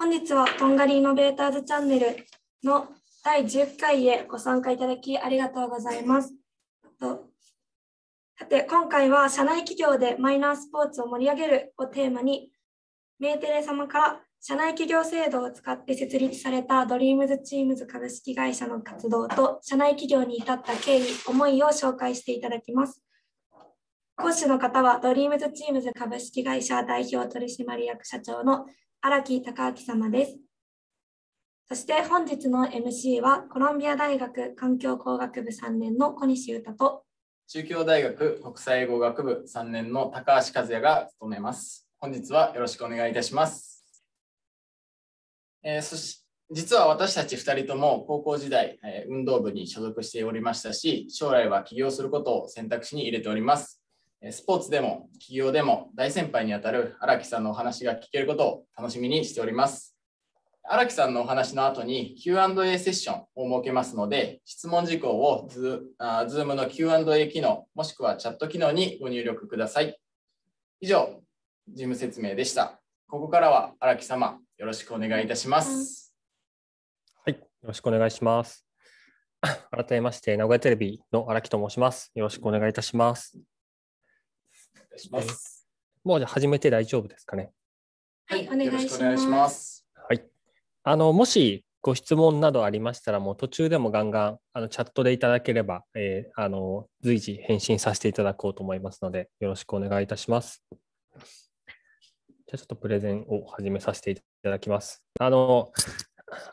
本日はとんがりイノベーターズチャンネルの第10回へご参加いただきありがとうございます。さて、今回は社内企業でマイナースポーツを盛り上げるをテーマに、メーテレ様から社内企業制度を使って設立されたドリームズチームズ株式会社の活動と社内企業に至った経緯、思いを紹介していただきます。講師の方はドリームズチームズ株式会社代表取締役社長の荒木隆明様です。そして本日の MC はコロンビア大学環境工学部3年の小西裕太と中京大学国際語学部3年の高橋和也が務めます。本日はよろしくお願いいたします。えー、そし実は私たち2人とも高校時代、え運動部に所属しておりましたし、将来は起業することを選択肢に入れております。スポーツでも企業でも大先輩にあたる荒木さんのお話が聞けることを楽しみにしております。荒木さんのお話の後に Q&A セッションを設けますので、質問事項を Zoom の Q&A 機能、もしくはチャット機能にご入力ください。以上、事務説明でした。ここからは荒木様、よろしくお願いいたします。はい、よろしくお願いします。改めまして、名古屋テレビの荒木と申します。よろしくお願いいたします。いします。もうじゃ始めて大丈夫ですかね。はい、お願いします。はい。あの、もしご質問などありましたら、もう途中でもガンガンあのチャットでいただければ、えー、あの随時返信させていただこうと思いますので、よろしくお願いいたします。じゃあちょっとプレゼンを始めさせていただきます。あの、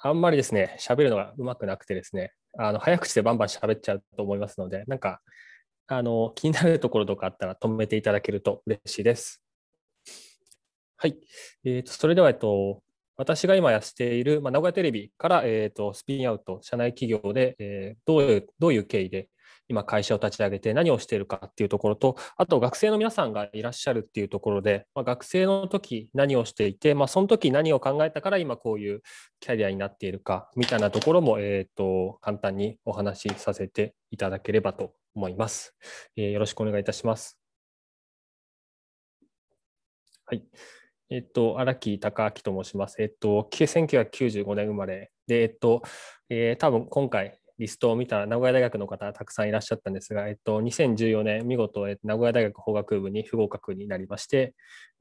あんまりですね、喋るのがうまくなくてですね、あの早口でバンバン喋っちゃうと思いますので、なんかあの気になるところとかあったら止めていただけると嬉しいです。はい、えーと、それでは、えっと、私が今やっている、まあ、名古屋テレビから、えーと、スピンアウト、社内企業で、えー、どういうどういう経緯で今会社を立ち上げて何をしているかっていうところと、あと学生の皆さんがいらっしゃるっていうところで、まあ、学生の時何をしていて、まあ、その時何を考えたから今こういうキャリアになっているかみたいなところも、えーと簡単にお話しさせていただければと思います。えー、よろしくお願いいたします。はい。えっと、荒木隆明と申します。えっと、1995年生まれで、えっと、えー、多分今回、リストを見た名古屋大学の方たくさんいらっしゃったんですが、えっと、2014年、見事、えっと、名古屋大学法学部に不合格になりまして、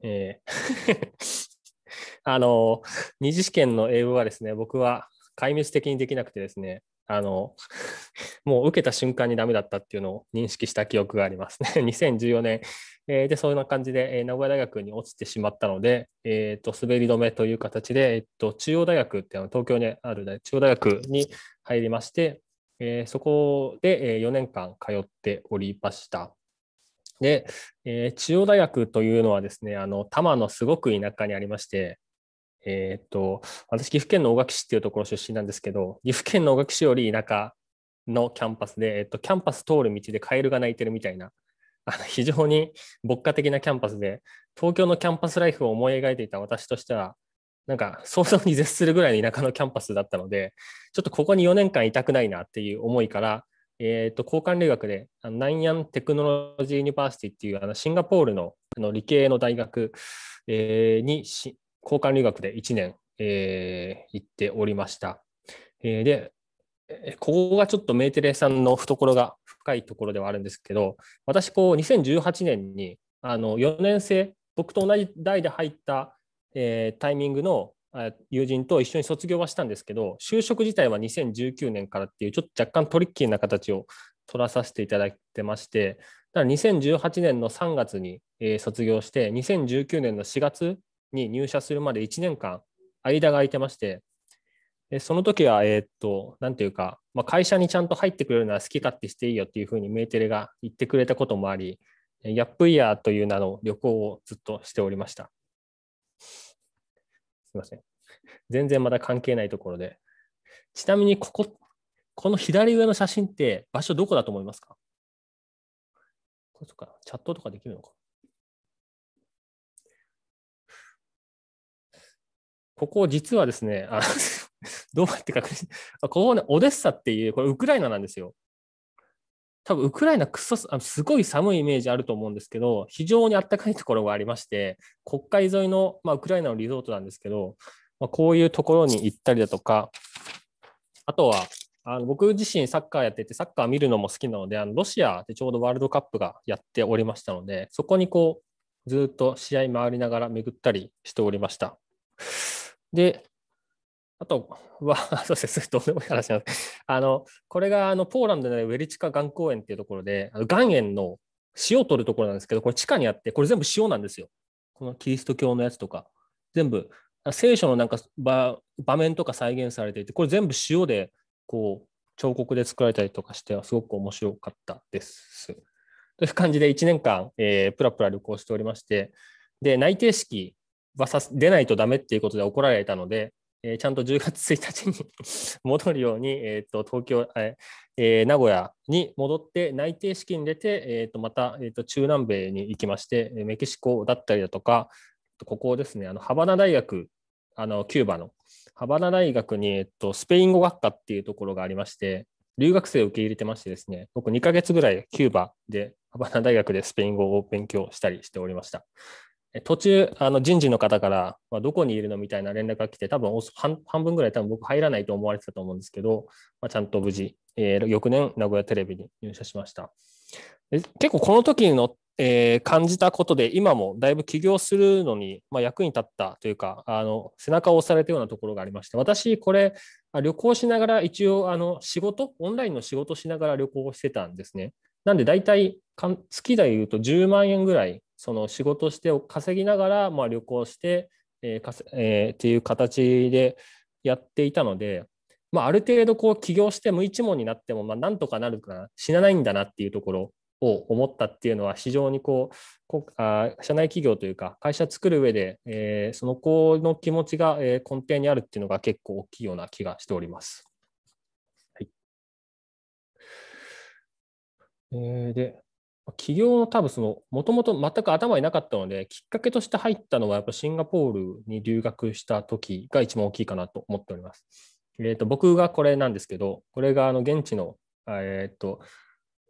えー あの、二次試験の英語はですね、僕は壊滅的にできなくてですね、あの、もう受けた瞬間にダメだったっていうのを認識した記憶がありますね。2014 年、えー、で、そんな感じで、えー、名古屋大学に落ちてしまったので、えっ、ー、と、滑り止めという形で、えっ、ー、と、中央大学ってうの東京にある、ね、中央大学に入りまして、えー、そこで、えー、4年間通っておりました。で、えー、中央大学というのはですね、あの、多摩のすごく田舎にありまして、えっと、私、岐阜県の大垣市っていうところ出身なんですけど、岐阜県の大垣市より田舎のキャンパスで、えっと、キャンパス通る道でカエルが鳴いてるみたいな、あの非常に牧歌的なキャンパスで、東京のキャンパスライフを思い描いていた私としては、なんか想像に絶するぐらいの田舎のキャンパスだったので、ちょっとここに4年間いたくないなっていう思いから、えー、と交換留学でナイアンテクノロジーユニバーシティっていうあのシンガポールのの理系の大学、えー、にし交換留学で1年、えー、行っておりました。えー、で、ここがちょっとメーテレさんの懐が深いところではあるんですけど、私、こう、2018年に、あの、4年生、僕と同じ代で入った、えー、タイミングの友人と一緒に卒業はしたんですけど、就職自体は2019年からっていう、ちょっと若干トリッキーな形を取らさせていただいてまして、だから2018年の3月に、えー、卒業して、2019年の4月に入社するまで1年間、間が空いてまして、でその時は、えー、っと、なんていうか、まあ、会社にちゃんと入ってくれるのは好き勝手していいよっていうふうにメーテレが言ってくれたこともあり、ヤップイヤーという名の旅行をずっとしておりました。すみません。全然まだ関係ないところで。ちなみに、ここ、この左上の写真って場所どこだと思いますかこれとか、チャットとかできるのかここ実はですね、あ どうやって確認して、ここね、オデッサっていう、これウクライナなんですよ。多分ウクライナくそあのすごい寒いイメージあると思うんですけど、非常にあったかいところがありまして、国会沿いの、まあ、ウクライナのリゾートなんですけど、まあ、こういうところに行ったりだとか、あとはあの僕自身サッカーやってて、サッカー見るのも好きなので、あのロシアでちょうどワールドカップがやっておりましたので、そこにこうずっと試合回りながら巡ったりしておりました。で、あとは、そうです、どうでもいい話なんですあのこれがあのポーランドのウェリチカ岩公園っていうところで、あの岩塩の塩を取るところなんですけど、これ地下にあって、これ全部塩なんですよ。このキリスト教のやつとか、全部、聖書のなんか場場面とか再現されていて、これ全部塩でこう彫刻で作られたりとかして、すごく面白かったです。という感じで、1年間、えー、プラプラ旅行しておりまして、で、内定式はさ出ないとダメっていうことで怒られたので、えー、ちゃんと10月1日に 戻るように、えーと、東京、えー、名古屋に戻って内定式に出て、えーと、また、えーと中南米に行きまして、メキシコだったりだとか、ここですね、あのハバナ大学、あのキューバのハバナ大学に、えー、とスペイン語学科っていうところがありまして、留学生を受け入れてましてですね、僕2ヶ月ぐらいキューバで、ハバナ大学でスペイン語を勉強したりしておりました。途中、あの人事の方から、まあ、どこにいるのみたいな連絡が来て、多分半分ぐらい、多分僕入らないと思われてたと思うんですけど、まあ、ちゃんと無事、えー、翌年、名古屋テレビに入社しました。で結構この時の、えー、感じたことで、今もだいぶ起業するのに、まあ、役に立ったというかあの、背中を押されたようなところがありまして、私、これ、旅行しながら、一応あの仕事、オンラインの仕事しながら旅行してたんですね。なんで、大体、月でいうと10万円ぐらいその仕事して稼ぎながら、まあ、旅行して、えーえー、っていう形でやっていたので、まあ、ある程度こう起業して無一文になっても、まあ、なんとかなるから死なないんだなっていうところを思ったっていうのは非常にこうあ社内企業というか会社作る上で、えー、その子の気持ちが、え根底にあるっていうのが結構大きいような気がしております。はい、えで企業の多分その、もともと全く頭になかったので、きっかけとして入ったのは、やっぱシンガポールに留学した時が一番大きいかなと思っております。えっ、ー、と、僕がこれなんですけど、これがあの現地の、えっ、ー、と、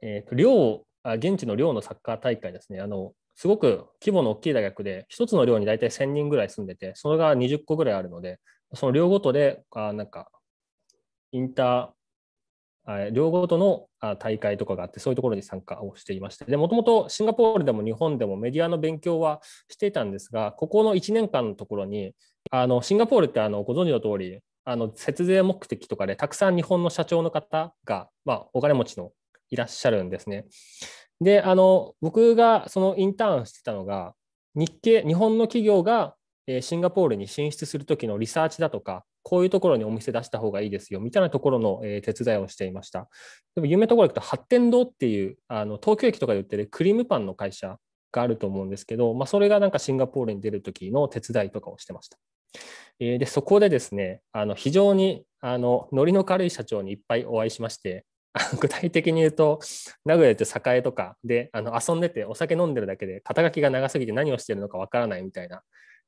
えっ、ー、と、寮、現地の寮のサッカー大会ですね。あの、すごく規模の大きい大学で、一つの寮に大体1000人ぐらい住んでて、それが20個ぐらいあるので、その寮ごとで、あなんか、インター、両ごとの大会とかがあって、そういうところに参加をしていまして、もともとシンガポールでも日本でもメディアの勉強はしていたんですが、ここの1年間のところに、あのシンガポールってあのご存知の通り、あ節税目的とかでたくさん日本の社長の方が、まあ、お金持ちのいらっしゃるんですね。で、あの僕がそのインターンしてたのが、日系日本の企業がシンガポールに進出するときのリサーチだとか、こういうところにお店出した方がいいですよみたいなところの、え手伝いをしていました。でも有名ところ行くと発展堂っていうあの東京駅とかで売ってるクリームパンの会社があると思うんですけど、まあ、それがなんかシンガポールに出る時の手伝いとかをしてました。えでそこでですねあの非常にあのノリの軽い社長にいっぱいお会いしまして具体的に言うと、名古屋って栄とかであの遊んでて、お酒飲んでるだけで、肩書きが長すぎて何をしてるのかわからないみたいな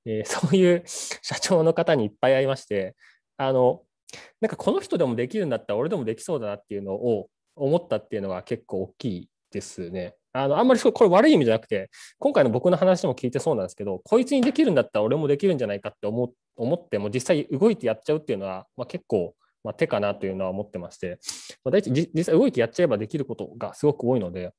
えー、そういう社長の方にいっぱい会いまして、あの、なんかこの人でもできるんだったら俺でもできそうだなっていうのを思ったっていうのが結構大きいですね。あのあんまりこれ悪い意味じゃなくて、今回の僕の話も聞いてそうなんですけど、こいつにできるんだったら俺もできるんじゃないかって思っても、実際動いてやっちゃうっていうのは、まあ、結構、まあ、手かなというのは思ってまして、実際動いてやっちゃえばできることがすごく多いので、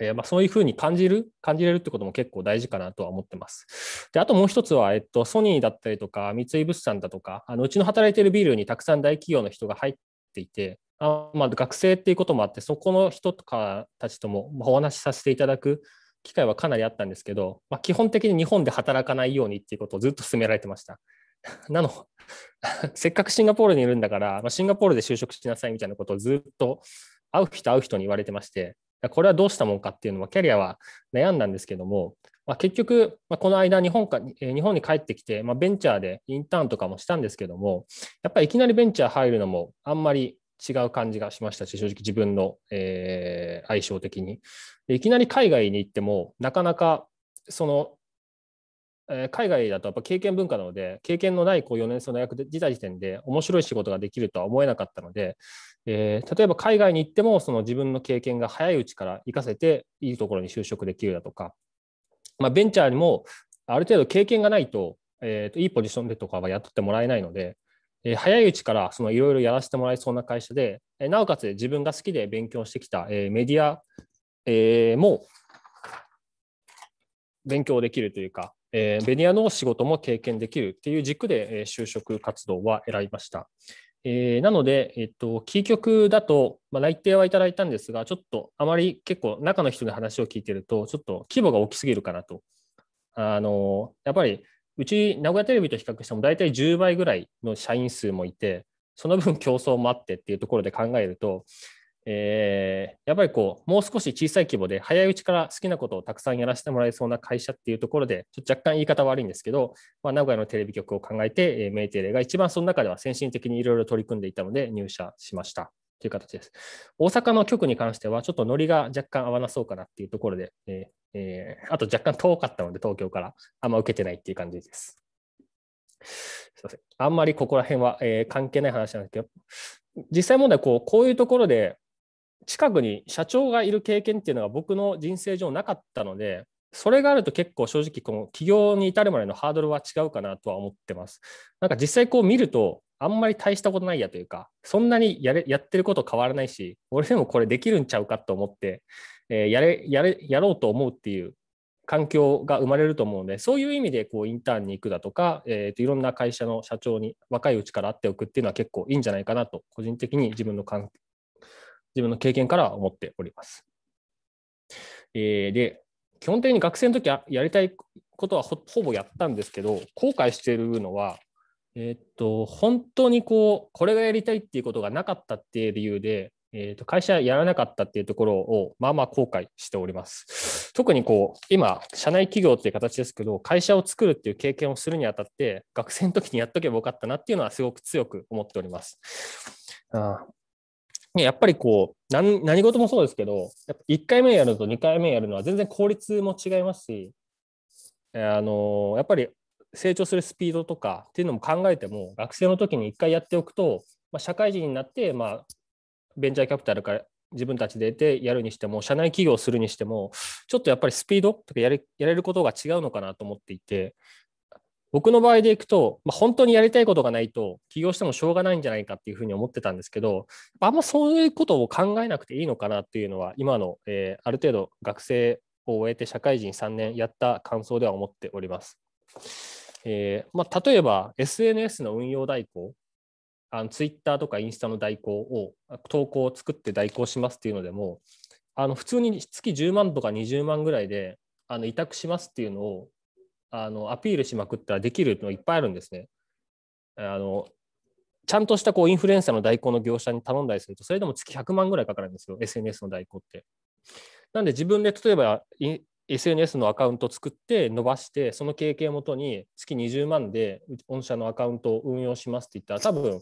えー、まあ、そういうふうに感じる、感じれるってことも結構大事かなとは思ってます。で、あともう一つは、えっと、ソニーだったりとか、三井物産だとか、あのうちの働いているビルにたくさん大企業の人が入っていて、あまあ、学生っていうこともあって、そこの人とかたちともお話しさせていただく機会はかなりあったんですけど、まあ、基本的に日本で働かないようにっていうことをずっと勧められてました。なの、せっかくシンガポールにいるんだから、まあ、シンガポールで就職しなさいみたいなことをずっと会う人会う人に言われてまして、これはどうしたもんかっていうのはキャリアは悩んだんですけども、まあ、結局、まあ、この間日本か、日本に帰ってきて、まあ、ベンチャーでインターンとかもしたんですけども、やっぱりいきなりベンチャー入るのもあんまり違う感じがしましたし、正直自分の、えー、相性的にいきなり海外に行っても、なかなかそのえ海外だとやっぱ経験文化なので、経験のないこう4年生の大学で出た時点で面白い仕事ができるとは思えなかったので、えー、例えば海外に行ってもその自分の経験が早いうちから活かせていいところに就職できるだとか、まあ、ベンチャーにもある程度経験がないと,、えー、といいポジションでとかは雇ってもらえないので、えー、早いうちからいろいろやらせてもらえそうな会社で、えー、なおかつ自分が好きで勉強してきた、えー、メディア、えー、も勉強できるというか、えー、ベニアの仕事も経験できるっていう軸で、えー、就職活動は選びました。えー、なので、えっと、キー局だと、まあ、内定はいただいたんですが、ちょっとあまり結構中の人に話を聞いてると、ちょっと規模が大きすぎるかなと。あのやっぱりうち名古屋テレビと比較しても大体10倍ぐらいの社員数もいて、その分競争もあってっていうところで考えると、えー、やっぱりこう、もう少し小さい規模で、早いうちから好きなことをたくさんやらせてもらえそうな会社っていうところで、ちょっと若干言い方悪いんですけど、まあ、名古屋のテレビ局を考えて、えー、メイテレが一番その中では先進的にいろいろ取り組んでいたので、入社しました。という形です。大阪の局に関しては、ちょっとノリが若干合わなそうかなっていうところで、えー、えー、あと若干遠かったので、東京からあんま受けてないっていう感じです。すいません。あんまりここら辺は、えー、関係ない話なんですけど、実際問題こう、こういうところで近くに社長がいる経験っていうのが僕の人生上なかったので、それがあると結構正直、この起業に至るまでのハードルは違うかなとは思ってます。なんか実際こう見ると、あんまり大したことないやというか、そんなにやれやってること変わらないし、俺でもこれできるんちゃうかと思って、えー、やれやれやろうと思うっていう環境が生まれると思うので、そういう意味でこうインターンに行くだとか、えー、といろんな会社の社長に若いうちから会っておくっていうのは結構いいんじゃないかなと、個人的に自分の感自分の経験から思っております。えー、で、基本的に学生の時はやりたいことはほぼやったんですけど、後悔しているのは、えー、っと、本当にこう、これがやりたいっていうことがなかったっていう理由で、えー、と会社やらなかったっていうところを、まあまあ後悔しております。特にこう、今、社内企業っていう形ですけど、会社を作るっていう経験をするにあたって、学生の時にやっとけばよかったなっていうのはすごく強く思っております。あやっぱりこう何何事もそうですけどやっぱ1回目やると2回目やるのは全然効率も違いますしあのやっぱり成長するスピードとかっていうのも考えても学生の時に1回やっておくと、まあ、社会人になって、まあ、ベンチャーキャピタルから自分たちで得てやるにしても社内起業するにしてもちょっとやっぱりスピードとかやれやれることが違うのかなと思っていて僕の場合でいくと、まあ、本当にやりたいことがないと起業してもしょうがないんじゃないかっていうふうに思ってたんですけどあんまそういうことを考えなくていいのかなっていうのは今の、えー、ある程度学生を終えて社会人3年やった感想では思っております。えー、まあ、例えば SNS の運用代行あの Twitter とかインスタの代行を投稿を作って代行しますっていうのでもあの普通に月10万とか20万ぐらいであの委託しますっていうのをあのアピールしまくったらできるのいっぱいあるんですね。あのちゃんとしたこうインフルエンサーの代行の業者に頼んだりすると、それでも月100万ぐらいかかるんですよ、SNS の代行って。なんで自分で例えば SNS のアカウント作って伸ばして、その経験をもとに月20万で御社のアカウントを運用しますって言ったら、多分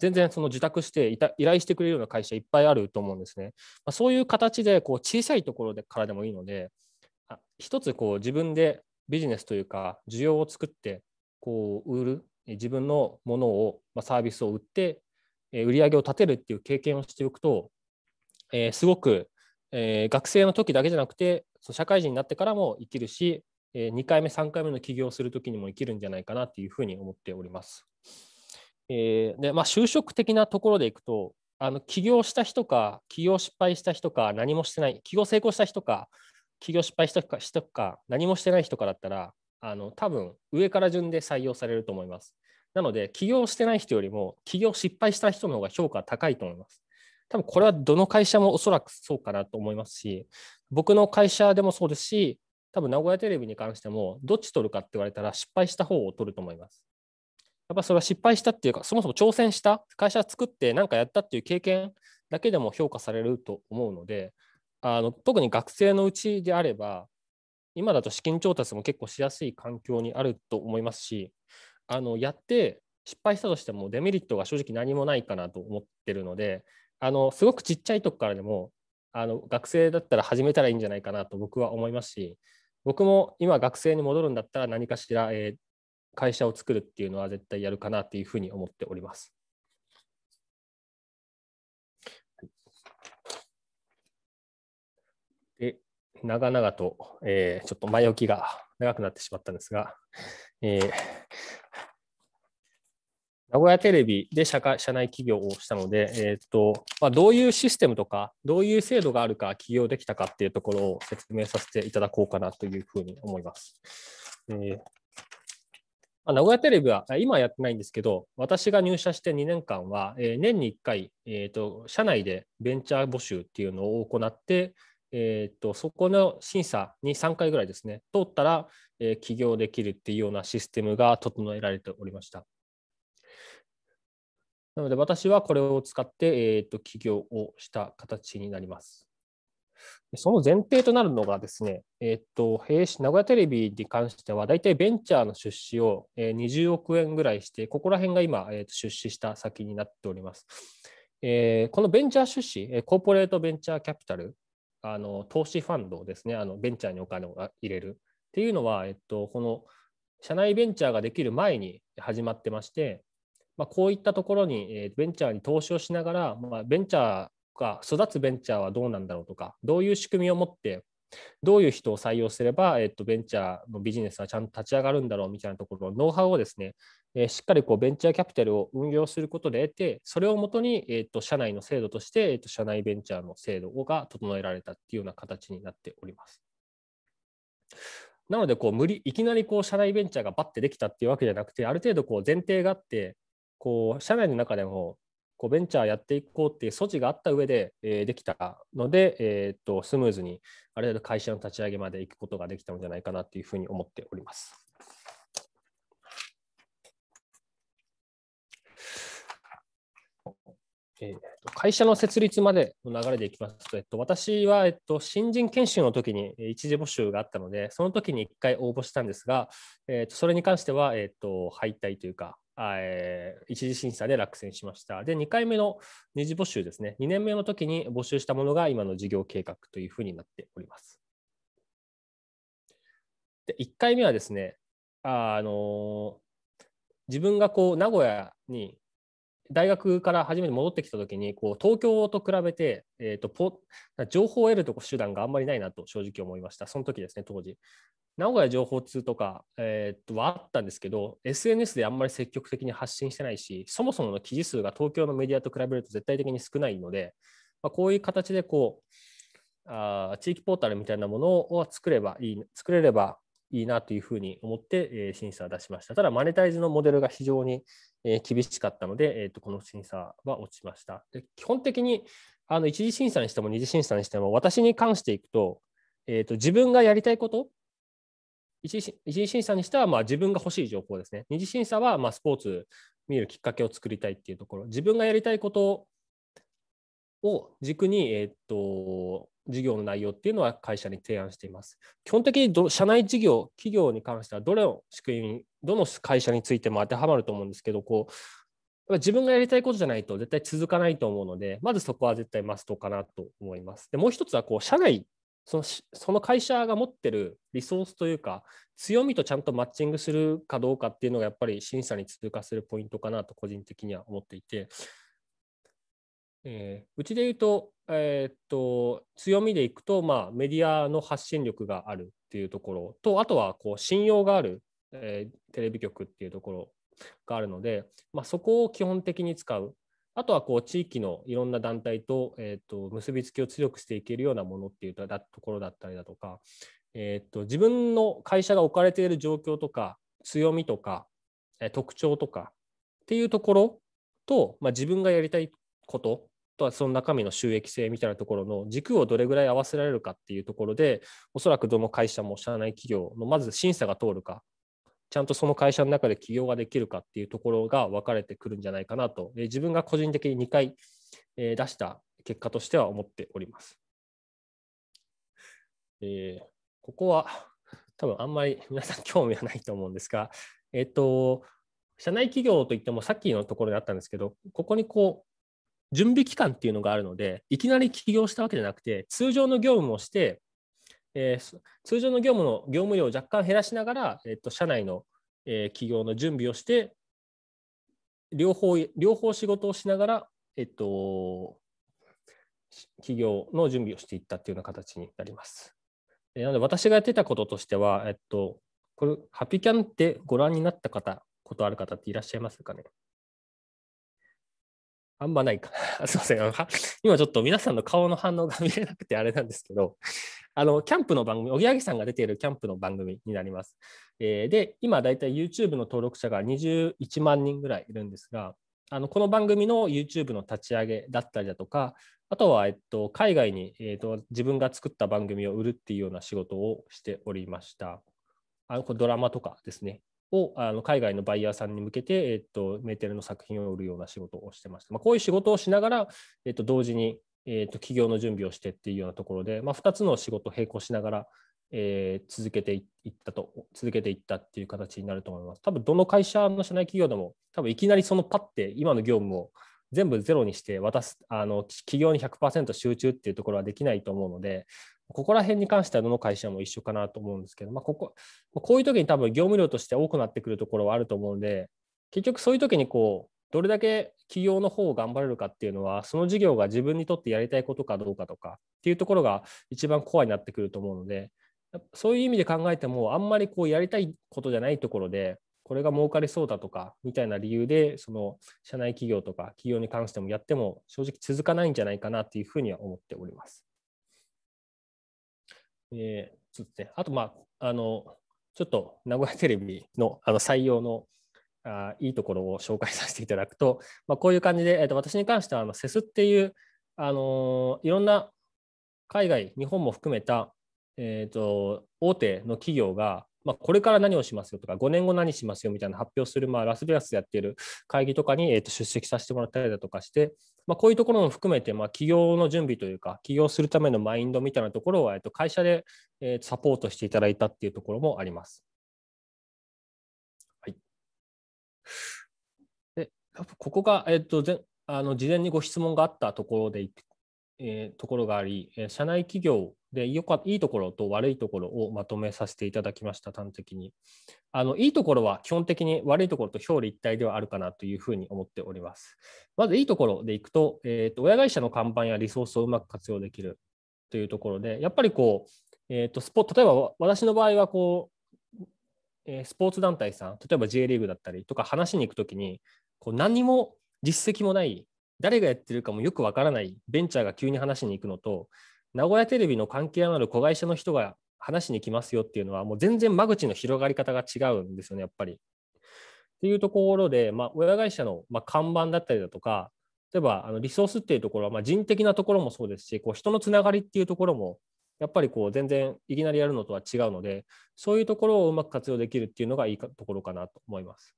全然その自宅して依頼してくれるような会社いっぱいあると思うんですね。まあ、そういう形でこう小さいところでからでもいいので、一つこう自分でビジネスというか需要を作ってこう売る自分のものを、まあ、サービスを売って売り上げを立てるっていう経験をしておくと、えー、すごく、えー、学生の時だけじゃなくてそう社会人になってからも生きるし、えー、2回目3回目の起業する時にも生きるんじゃないかなっていうふうに思っております。えーでまあ、就職的なところでいくとあの起業した人か起業失敗した人か何もしてない起業成功した人か起業失敗した人か何もしてない人かだったらあの多分上から順で採用されると思います。なので起業してない人よりも起業失敗した人の方が評価高いと思います。多分これはどの会社もおそらくそうかなと思いますし僕の会社でもそうですし多分名古屋テレビに関してもどっち取るかって言われたら失敗した方を取ると思います。やっぱそれは失敗したっていうかそもそも挑戦した会社作って何かやったっていう経験だけでも評価されると思うのであの特に学生のうちであれば、今だと資金調達も結構しやすい環境にあると思いますし、あのやって失敗したとしてもデメリットが正直何もないかなと思ってるので、あのすごくちっちゃいとこからでもあの学生だったら始めたらいいんじゃないかなと僕は思いますし、僕も今学生に戻るんだったら何かしら、えー、会社を作るっていうのは絶対やるかなっていうふうに思っております。長々と、えー、ちょっと前置きが長くなってしまったんですが、えー、名古屋テレビで社会社内企業をしたので、えーとまあ、どういうシステムとか、どういう制度があるか、起業できたかっていうところを説明させていただこうかなというふうに思います。えー名古屋テレビは今はやってないんですけど、私が入社して2年間は、え年に1回、えーと、社内でベンチャー募集っていうのを行って、えーと、そこの審査に3回ぐらいですね、通ったら、えー、起業できるっていうようなシステムが整えられておりました。なので私はこれを使って、えーと、起業をした形になります。その前提となるのがですね、えーと、と名古屋テレビに関しては、大体ベンチャーの出資を20億円ぐらいして、ここら辺が今、えー、と出資した先になっております。えー、このベンチャー出資、コーポレートベンチャーキャピタルあの投資ファンドですねあのベンチャーにお金を入れるっていうのは、えっと、この社内ベンチャーができる前に始まってまして、まあ、こういったところに、えベンチャーに投資をしながら、まあ、ベンチャーが育つベンチャーはどうなんだろうとかどういう仕組みを持ってどういう人を採用すれば、えっと、ベンチャーのビジネスはちゃんと立ち上がるんだろうみたいなところのノウハウをですね、えしっかりこうベンチャーキャピタルを運用することで得て、それをもとに、えっと、社内の制度として、えっと、社内ベンチャーの制度が整えられたっていうような形になっております。なのでこう無理いきなりこう社内ベンチャーがバッてできたっていうわけじゃなくてある程度こう前提があってこう社内の中でもこうベンチャーやっていこうっていう措置があった上で、えー、できたので、えー、っとスムーズにある程度会社の立ち上げまで行くことができたのじゃないかなというふうに思っております。え会社の設立までの流れでいきますと、えっと、私は、えっと、新人研修の時に一時募集があったので、その時に1回応募したんですが、えっと、それに関しては、えっと、敗退というか、えー、一次審査で落選しました。で、2回目の二次募集ですね、2年目の時に募集したものが今の事業計画というふうになっております。で1回目はですね、あのー、自分がこう名古屋に大学から初めて戻ってきた時にこう東京と比べて、えーと、と情報を得るとこ手段があんまりないなと正直思いましたその時ですね当時名古屋情報通とか、えー、とはあったんですけど SNS であんまり積極的に発信してないしそもそもの記事数が東京のメディアと比べると絶対的に少ないので、まあ、こういう形でこうあ地域ポータルみたいなものを作ればいい作れればいいなというふうに思って、え審査を出しました。ただ、マネタイズのモデルが非常に、え厳しかったので、えーと、この審査は落ちました。で基本的にあの一次審査にしても二次審査にしても、私に関していくと、えーと、自分がやりたいこと一次、一次審査にしてはまあ自分が欲しい情報ですね。二次審査はまスポーツ見るきっかけを作りたいっていうところ、自分がやりたいことを軸に、えっと、事業の内容っていうのは会社に提案しています。基本的に社内事業、企業に関してはどれの仕組み、どの会社についても当てはまると思うんですけど、こう自分がやりたいことじゃないと絶対続かないと思うので、まずそこは絶対マストかなと思います。でもう一つはこう、社内その、その会社が持ってるリソースというか、強みとちゃんとマッチングするかどうかっていうのが、やっぱり審査に通過するポイントかなと個人的には思っていて、えー、うちで言うと,、えー、っと強みでいくと、まあ、メディアの発信力があるっていうところとあとはこう信用がある、えー、テレビ局っていうところがあるので、まあ、そこを基本的に使うあとはこう地域のいろんな団体と,、えー、と結びつきを強くしていけるようなものっていうところだったりだとか、えー、と自分の会社が置かれている状況とか強みとか、え特徴とかっていうところと、まあ、自分がやりたいこととはその中身の収益性みたいなところの軸をどれぐらい合わせられるかっていうところで、おそらくどの会社も社内企業のまず審査が通るか、ちゃんとその会社の中で起業ができるかっていうところが分かれてくるんじゃないかなと、自分が個人的に2回、出した結果としては思っております。えー、ここは多分あんまり皆さん興味はないと思うんですが、えっ、と、社内企業といってもさっきのところであったんですけど、ここにこう準備期間っていうのがあるので、いきなり起業したわけじゃなくて、通常の業務をして、えー、通常の業務の業務量を若干減らしながら、えっと、社内の、えー、企業の準備をして、両方両方仕事をしながら、えっと、企業の準備をしていったというような形になります。えー、なので、私がやってたこととしては、えっと、これ、ハピキャンってご覧になった方、ことある方っていらっしゃいますかねあんまないか。すいません。今ちょっと皆さんの顔の反応が見れなくてあれなんですけど、あの、キャンプの番組、おぎやぎさんが出ているキャンプの番組になります。えー、で、今だいたい YouTube の登録者が21万人ぐらいいるんですが、あのこの番組の YouTube の立ち上げだったりだとか、あとは、えっと、海外に、えっと、自分が作った番組を売るっていうような仕事をしておりました。あのドラマとかですね。をあの海外のバイヤーさんに向けて、えっと、メーテルの作品を売るような仕事をしてました。まあ、こういう仕事をしながら、えっと、同時に、えっと、企業の準備をしてっていうようなところで、まあ、2つの仕事を並行しながら、えー、続けていったと、続けていったっていう形になると思います。多分どの会社の社内企業でも、多分いきなりそのパッて今の業務を全部ゼロにして渡す、あの企業に100%集中っていうところはできないと思うので、ここら辺に関してはどの会社も一緒かなと思うんですけど、まあ、こここういう時に多分業務量として多くなってくるところはあると思うので結局そういう時にこうどれだけ企業の方を頑張れるかっていうのはその事業が自分にとってやりたいことかどうかとかっていうところが一番コアになってくると思うのでそういう意味で考えてもあんまりこうやりたいことじゃないところでこれが儲かりそうだとかみたいな理由でその社内企業とか企業に関してもやっても正直続かないんじゃないかなっていうふうには思っております。えー、ょっね、あと、まあ、あの、ちょっと名古屋テレビのあの採用のあいいところを紹介させていただくと、まあ、こういう感じで、えー、と私に関してはあのセスっていう、あのー、いろんな海外、日本も含めた、えーと、と大手の企業が、まあ、これから何をしますよとか、5年後何しますよみたいな発表する、まあ、ラスベガスでやっている会議とかに、えー、と出席させてもらったりだとかして、まあ、こういうところも含めて、まあ、起業の準備というか、起業するためのマインドみたいなところは、えっと、会社で、えー、サポートしていただいたっていうところもあります。はい。で、ここが、えっと、ぜあの事前にご質問があったところで、えー、ところがあり、社内企業でよかいいところと悪いところをまとめさせていただきました端的にあのいいところは基本的に悪いところと表裏一体ではあるかなというふうに思っておりますまずいいところでいくと,、えーと、親会社の看板やリソースをうまく活用できるというところでやっぱりこう、えーと、とスポ例えば私の場合はこう、えー、スポーツ団体さん例えば J リーグだったりとか話しに行くときにこう何も実績もない誰がやってるかもよくわからないベンチャーが急に話しに行くのと名古屋テレビの関係のある子会社の人が話しに来ますよっていうのは、もう全然間口の広がり方が違うんですよね、やっぱり。っていうところで、まあ、親会社の、まあ、看板だったりだとか、例えばあのリソースっていうところは、まあ、人的なところもそうですし、こう人のつながりっていうところも、やっぱりこう全然いきなりやるのとは違うので、そういうところをうまく活用できるっていうのがいいところかなと思います。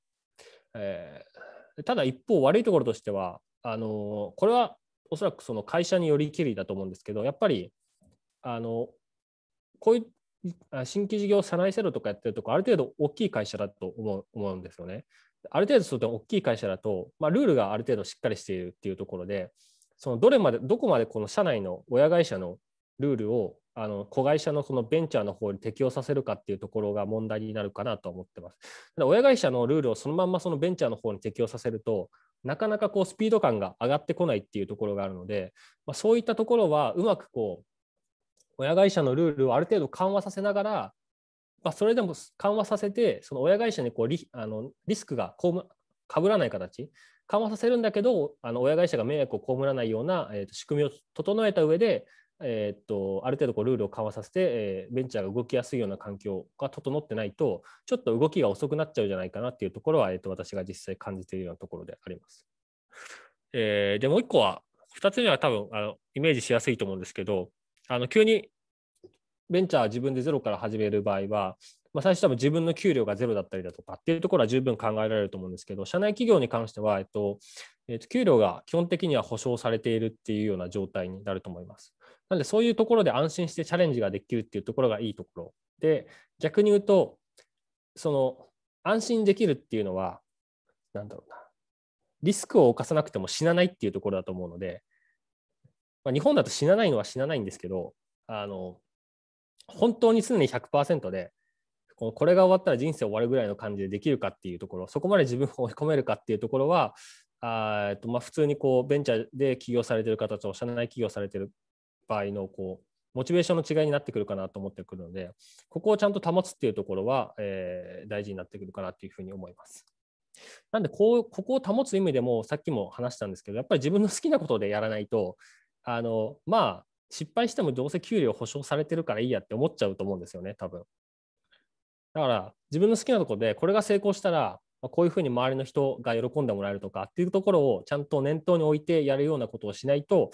えー、ただ一方、悪いところとしては、あのー、これはおそらくその会社によりきりだと思うんですけどやっぱりあのこういう新規事業社内制度とかやってるとこある程度大きい会社だと思う思うんですよね。ある程度そうと大きい会社だと、まあ、ルールがある程度しっかりしているっていうところでそのどれまでどこまでこの社内の親会社のルールをあの子会社のそのベンチャーの方に適用させるかっていうところが問題になるかなと思ってます。ただ親会社のルールをそのまんまそのベンチャーの方に適用させると、なかなかこうスピード感が上がってこないっていうところがあるので、まあ、そういったところはうまくこう親会社のルールをある程度緩和させながら、まあ、それでも緩和させて、その親会社にこうリあのリスクがかぶらない形、緩和させるんだけど、あの親会社が迷惑を被らないような、えー、と仕組みを整えた上で、えー、っとある程度こうルールを緩和させて、えー、ベンチャーが動きやすいような環境が整ってないとちょっと動きが遅くなっちゃうんじゃないかなっていうところは、えー、っと私が実際感じているようなところであります。えー、でもう1個は2つ目は多分あのイメージしやすいと思うんですけどあの急にベンチャー自分でゼロから始める場合は、まあ、最初多分自分の給料がゼロだったりだとかっていうところは十分考えられると思うんですけど社内企業に関しては、えっとえっと、給料が基本的には保証されているっていうような状態になると思います。なんでそういうところで安心してチャレンジができるっていうところがいいところで逆に言うとその安心できるっていうのは何だろうなリスクを冒さなくても死なないっていうところだと思うので、まあ、日本だと死なないのは死なないんですけどあの本当に常に100%でこれが終わったら人生終わるぐらいの感じでできるかっていうところそこまで自分を追い込めるかっていうところはあとまあ普通にこうベンチャーで起業されてる方と社内起業されてる場合のこうモチベーションの違いになってくるかなと思ってくるので、ここをちゃんと保つっていうところは、えー、大事になってくるかなというふうに思います。なんでこう、ここを保つ意味でも、さっきも話したんですけど、やっぱり自分の好きなことでやらないと、あのまあ、失敗してもどうせ給料保証されてるからいいやって思っちゃうと思うんですよね、多分だから、自分の好きなところで、これが成功したら、こういうふうに周りの人が喜んでもらえるとかっていうところをちゃんと念頭に置いてやるようなことをしないと、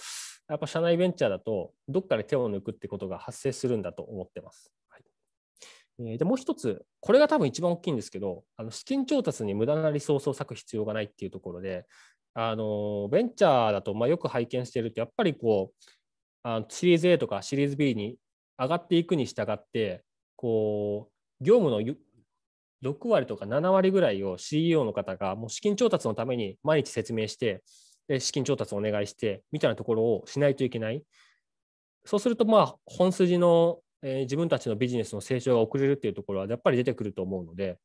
やっぱ社内ベンチャーだと、どっかで手を抜くってことが発生するんだと思ってます。はい、でもう一つ、これが多分一番大きいんですけど、あの資金調達に無駄なリソースを割く必要がないっていうところで、あのベンチャーだと、まあ、よく拝見してると、やっぱりこうあの、シリーズ A とかシリーズ B に上がっていくに従って、こう業務の6割とか7割ぐらいを CEO の方がもう資金調達のために毎日説明して、で資金調達をお願いしてみたいなところをしないといけない。そうすると、まあ、本筋の、えー、自分たちのビジネスの成長が遅れるっていうところはやっぱり出てくると思うので、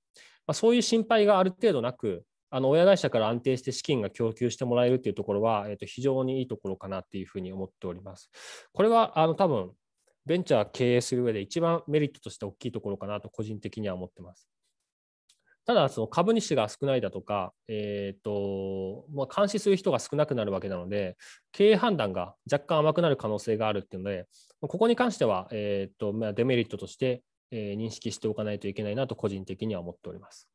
まあ、そういう心配がある程度なく、あの親会社から安定して資金が供給してもらえるっていうところは、えー、と非常にいいところかなっていうふうに思っております。これはあの多分ベンチャー経営する上で一番メリットとして大きいところかなと個人的には思ってます。ただ、その株主が少ないだとか、えーとまあ、監視する人が少なくなるわけなので、経営判断が若干甘くなる可能性があるっていうので、ここに関しては、えーとまあ、デメリットとして、えー、認識しておかないといけないなと、個人的には思っております。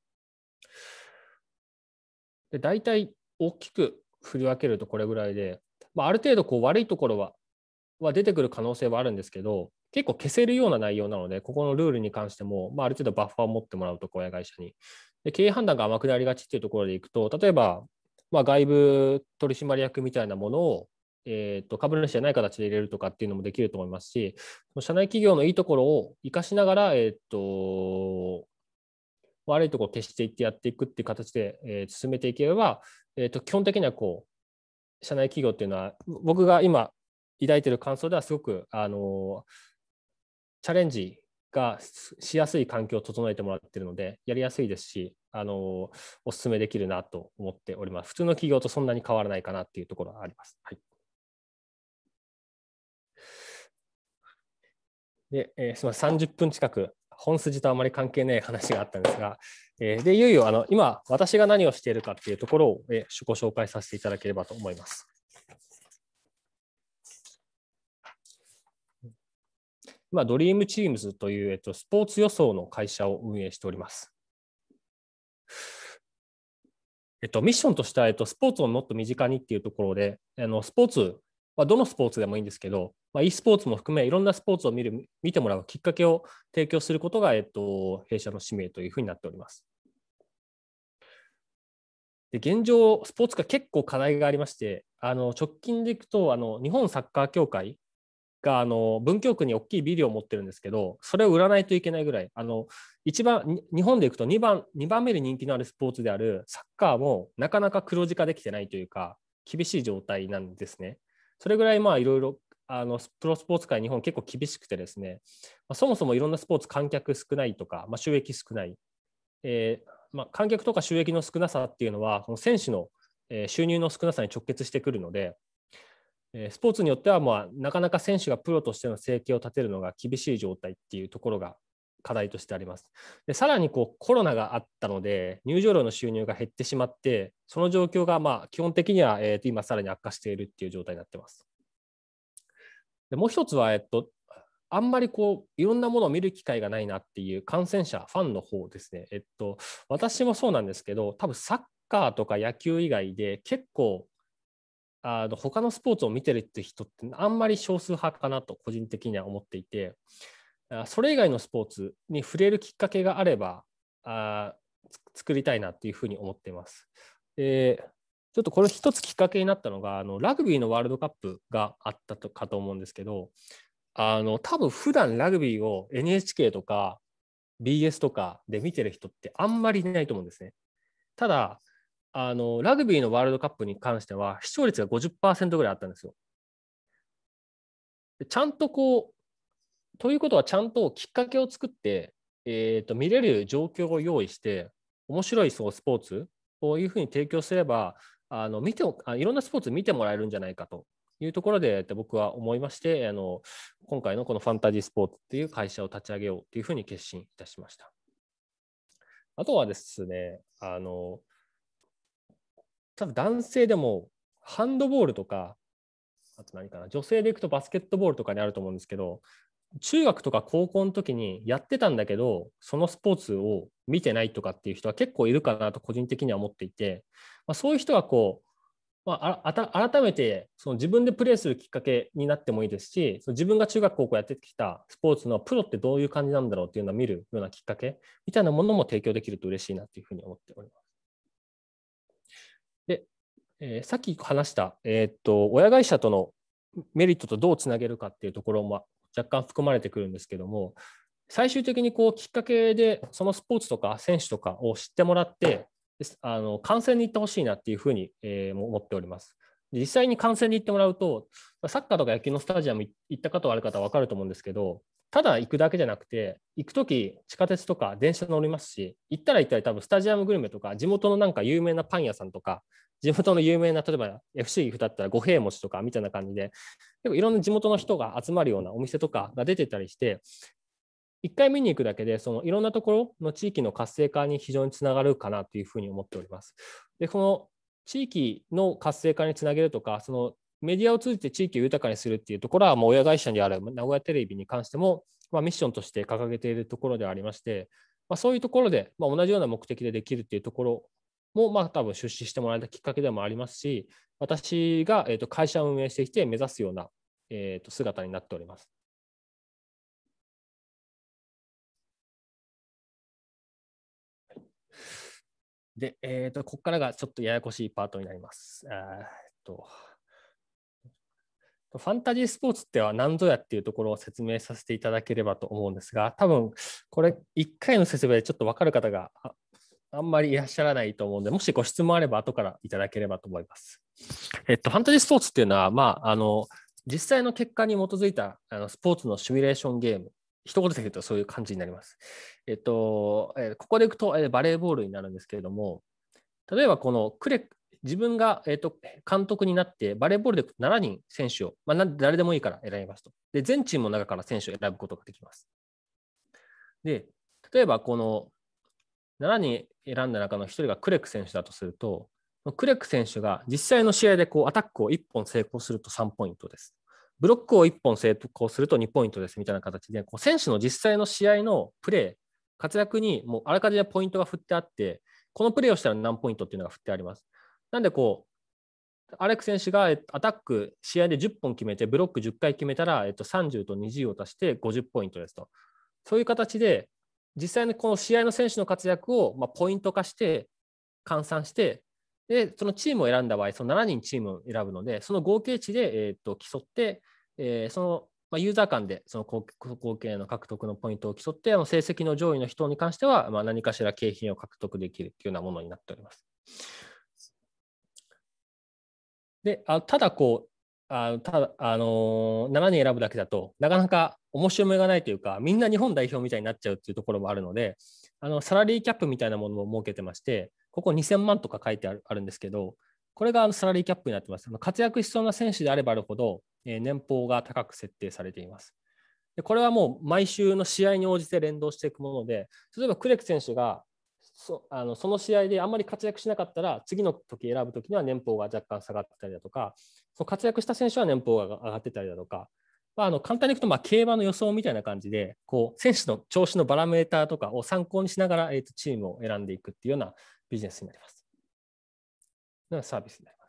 で大体、大きく振り分けるとこれぐらいで、まあ、ある程度こう悪いところはは出てくる可能性はあるんですけど、結構消せるような内容なので、ここのルールに関しても、まあ、ある程度バッファーを持ってもらうと、親会社に。で、経営判断が甘くなりがちっていうところでいくと、例えば、まあ、外部取締役みたいなものを、えー、と株主じゃない形で入れるとかっていうのもできると思いますし、社内企業のいいところを生かしながら、えっ、と、悪いところを消していってやっていくっていう形で、え進めていければ、えー、と基本的にはこう社内企業っていうのは僕が今抱いてる感想ではすごくあのチャレンジがしやすい環境を整えてもらってるので、やりやすいですし、あのお勧めできるなと思っております。普通の企業とそんなに変わらないかなっていうところはあります。はい、で、えー、すみません、30分近く、本筋とあまり関係ない話があったんですが、えー、でいよいよあの今、私が何をしているかっていうところを、えー、ご紹介させていただければと思います。今、ドリームチームズという、えっと、スポーツ予想の会社を運営しております。えっと、ミッションとしては、えっと、スポーツをもっと身近にっていうところで、あのスポーツ、まあ、どのスポーツでもいいんですけど、まあ、e スポーツも含め、いろんなスポーツを見る見てもらうきっかけを提供することが、えっと、弊社の使命というふうになっております。で現状、スポーツが結構課題がありまして、あの直近でいくとあの、日本サッカー協会があの文京区に大きいビルを持ってるんですけどそれを売らないといけないぐらいあの一番日本でいくと2番 ,2 番目に人気のあるスポーツであるサッカーもなかなか黒字化できてないというか厳しい状態なんですね。それぐらいまあいろいろあのプロスポーツ界日本結構厳しくてですね、まあ、そもそもいろんなスポーツ観客少ないとか、まあ、収益少ない、えー、まあ、観客とか収益の少なさっていうのはの選手の収入の少なさに直結してくるのでスポーツによっては、まあ、なかなか選手がプロとしての生計を立てるのが厳しい状態っていうところが課題としてあります。でさらにこうコロナがあったので、入場料の収入が減ってしまって、その状況がまあ基本的には、えー、と今、さらに悪化しているっていう状態になってます。でもう一つは、えっと、あんまりこういろんなものを見る機会がないなっていう感染者、ファンの方ですね、えっと、私もそうなんですけど、多分サッカーとか野球以外で結構あの他のスポーツを見てるって人ってあんまり少数派かなと個人的には思っていてそれ以外のスポーツに触れるきっかけがあればあ作りたいなっていうふうに思っています。でちょっとこれ一つきっかけになったのがあのラグビーのワールドカップがあったとかと思うんですけどあの多分普段ラグビーを NHK とか BS とかで見てる人ってあんまりいないと思うんですね。ただあのラグビーのワールドカップに関しては視聴率が50%ぐらいあったんですよ。ちゃんとこう、ということはちゃんときっかけを作って、えーと、見れる状況を用意して、面白いそうスポーツをいうふうに提供すれば、あの見てあいろんなスポーツ見てもらえるんじゃないかというところで僕は思いましてあの、今回のこのファンタジースポーツっていう会社を立ち上げようというふうに決心いたしました。あとはですね、あの多分男性でもハンドボールとか、あと何かな、女性でいくとバスケットボールとかにあると思うんですけど、中学とか高校の時にやってたんだけど、そのスポーツを見てないとかっていう人は結構いるかなと個人的には思っていて、まあ、そういう人がこう、まあ、あ改めてその自分でプレーするきっかけになってもいいですしその自分が中学高校やってきたスポーツのプロってどういう感じなんだろうっていうのを見るようなきっかけみたいなものも提供できると嬉しいなっていうふうに思っております。で、えー、さっき話した、えー、っと親会社とのメリットとどうつなげるかっていうところも若干含まれてくるんですけども最終的にこうきっかけでそのスポーツとか選手とかを知ってもらってあの観戦に行ってほしいなっていうふうに、えー、思っております。実際に観戦に行ってもらうと、サッカーとか野球のスタジアム行った方とある方は分かると思うんですけど、ただ行くだけじゃなくて、行くとき地下鉄とか電車乗りますし、行ったら行ったら多分スタジアムグルメとか、地元のなんか有名なパン屋さんとか、地元の有名な、例えば FC 岐だったら五平餅とかみたいな感じで、結構いろんな地元の人が集まるようなお店とかが出てたりして、一回見に行くだけで、そのいろんなところの地域の活性化に非常につながるかなというふうに思っております。で、この地域の活性化につなげるとか、そのメディアを通じて地域を豊かにするっていうところは、もう親会社にある名古屋テレビに関しても、まミッションとして掲げているところではありまして、まそういうところで、ま同じような目的でできるっていうところも、まあ、多分出資してもらえたきっかけでもありますし、私が、えー、と会社を運営してきて目指すような、えー、と姿になっております。で、えっ、ー、と、ここからがちょっとややこしいパートになります。えっと、ファンタジースポーツっては何ぞやっていうところを説明させていただければと思うんですが、多分これ1回の説明でちょっと分かる方があんまりいらっしゃらないと思うんで、もしご質問あれば後からいただければと思います。えっと、ファンタジースポーツっていうのは、まあ、あの実際の結果に基づいたあのスポーツのシミュレーションゲーム一言で言うとそういう感じになります。えっと、えここでいくと、えバレーボールになるんですけれども、例えばこのクレ自分が、えー、と監督になって、バレーボールで7人選手を、まあ、誰でもいいから選びますと。で、全チームの中から選手を選ぶことができます。で、例えばこの7人選んだ中の1人がクレック選手だとすると、クレック選手が実際の試合でこうアタックを1本成功すると3ポイントです。ブロックを1本成功すると2ポイントですみたいな形で、こう選手の実際の試合のプレー、活躍にもうあらかじめポイントが振ってあって、このプレーをしたら何ポイントっていうのが振ってあります。なんでこう、アレック選手がアタック、試合で10本決めて、ブロック10回決めたら、えっと、30と20を足して50ポイントですと。そういう形で、実際にこの試合の選手の活躍を、まポイント化して、換算して、で、そのチームを選んだ場合、その7人チームを選ぶので、その合計値で、えー、と競って、えー、その、まあ、ユーザー間でその貢献の獲得のポイントを競って、あの成績の上位の人に関しては、まあ、何かしら景品を獲得できるというようなものになっております。であただこうあただ、あのー、7人選ぶだけだとなかなか面白みがないというかみんな日本代表みたいになっちゃうというところもあるのであのサラリーキャップみたいなものも設けてましてここ2000万とか書いてあるんですけどこれがあのサラリーキャップになってます活躍しそうな選手であればあるほどえ年俸が高く設定されています。でこれはもう毎週の試合に応じて連動していくもので、例えばクレク選手がそあのその試合であんまり活躍しなかったら、次の時選ぶ時には年俸が若干下がったりだとか、その活躍した選手は年俸が上がってたりだとか、まあ、あの簡単にいくとまあ競馬の予想みたいな感じで、こう選手の調子のバラメーターとかを参考にしながら、えー、とチームを選んでいくっていうようなビジネスになります。サービスになります。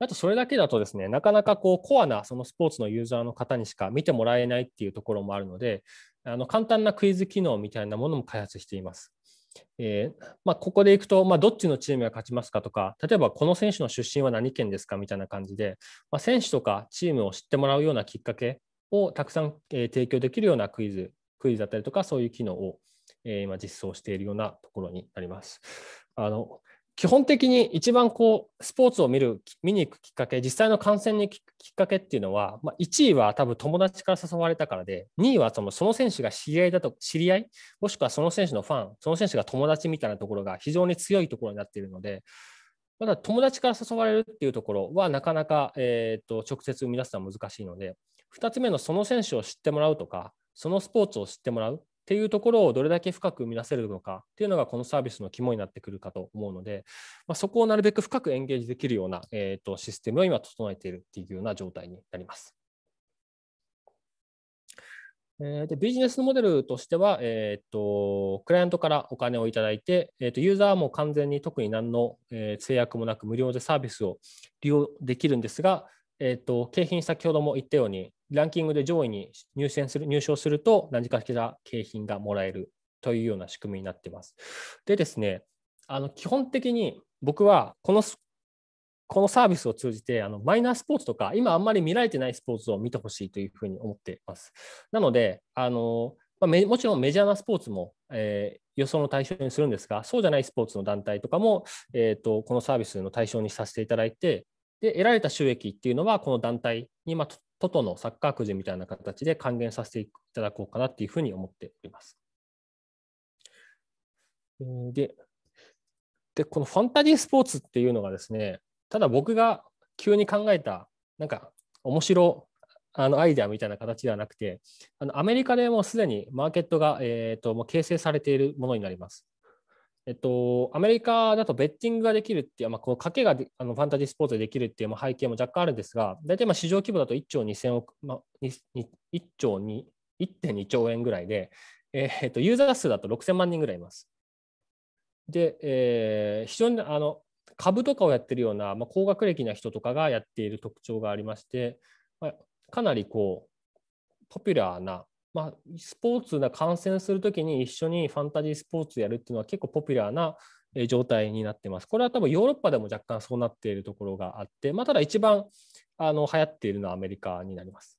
あとそれだけだとですね、なかなかこうコアなそのスポーツのユーザーの方にしか見てもらえないっていうところもあるので、あの簡単なクイズ機能みたいなものも開発しています。えー、まあ、ここでいくと、まあ、どっちのチームが勝ちますかとか、例えばこの選手の出身は何県ですかみたいな感じで、まあ、選手とかチームを知ってもらうようなきっかけをたくさん、え提供できるようなクイズ、クイズだったりとか、そういう機能を、え今実装しているようなところになります。あの基本的に一番こうスポーツを見る見に行くきっかけ実際の観戦に行くきっかけっていうのは、まあ、1位は多分友達から誘われたからで2位はそのその選手が知り合いだと知り合いもしくはその選手のファンその選手が友達みたいなところが非常に強いところになっているのでただ友達から誘われるっていうところはなかなか、えーと、と直接生み出すのは難しいので2つ目のその選手を知ってもらうとかそのスポーツを知ってもらうっていうところをどれだけ深く生み出せるのかっていうのがこのサービスの肝になってくるかと思うので、まあ、そこをなるべく深くエンゲージできるような、えーと、システムを今整えているっていうような状態になります。えでビジネスモデルとしては、えーと、クライアントからお金をいただいて、えーと、ユーザーも完全に特に何の、え制約もなく無料でサービスを利用できるんですが、えーと景品先ほども言ったように、ランキングで上位に入選する、入賞すると、何時かけた景品がもらえるというような仕組みになってます。でですね、あの基本的に僕はこのこのサービスを通じてあのマイナースポーツとか今あんまり見られてないスポーツを見てほしいというふうに思っています。なのであの、まあ、もちろんメジャーなスポーツも、えー、予想の対象にするんですがそうじゃないスポーツの団体とかも、えーと、とこのサービスの対象にさせていただいてで得られた収益っていうのはこの団体に、まあ、トトのサッカーくじみたいな形で還元させていただこうかなっていうふうに思っております。で、でこのファンタジースポーツっていうのがですね、ただ僕が急に考えた、なんか面白あのアイデアみたいな形ではなくて、あのアメリカでもうすでにマーケットが、えーと、ともう形成されているものになります。えっと、アメリカだとベッティングができるっていう、まあ、この賭けがあのファンタジースポーツでできるっていう背景も若干あるんですが、大体まあ市場規模だと1兆2000億、まあ、1兆に1.2兆円ぐらいで、えっと、ユーザー数だと6000万人ぐらいいます。で、えー、非常にあの株とかをやってるような、まあ、高学歴な人とかがやっている特徴がありまして、まあ、かなりこう、ポピュラーなまあ、スポーツが観戦するときに一緒にファンタジースポーツやるっていうのは結構ポピュラーな状態になってます。これは多分ヨーロッパでも若干そうなっているところがあって、まあ、ただ一番あの流行っているのはアメリカになります。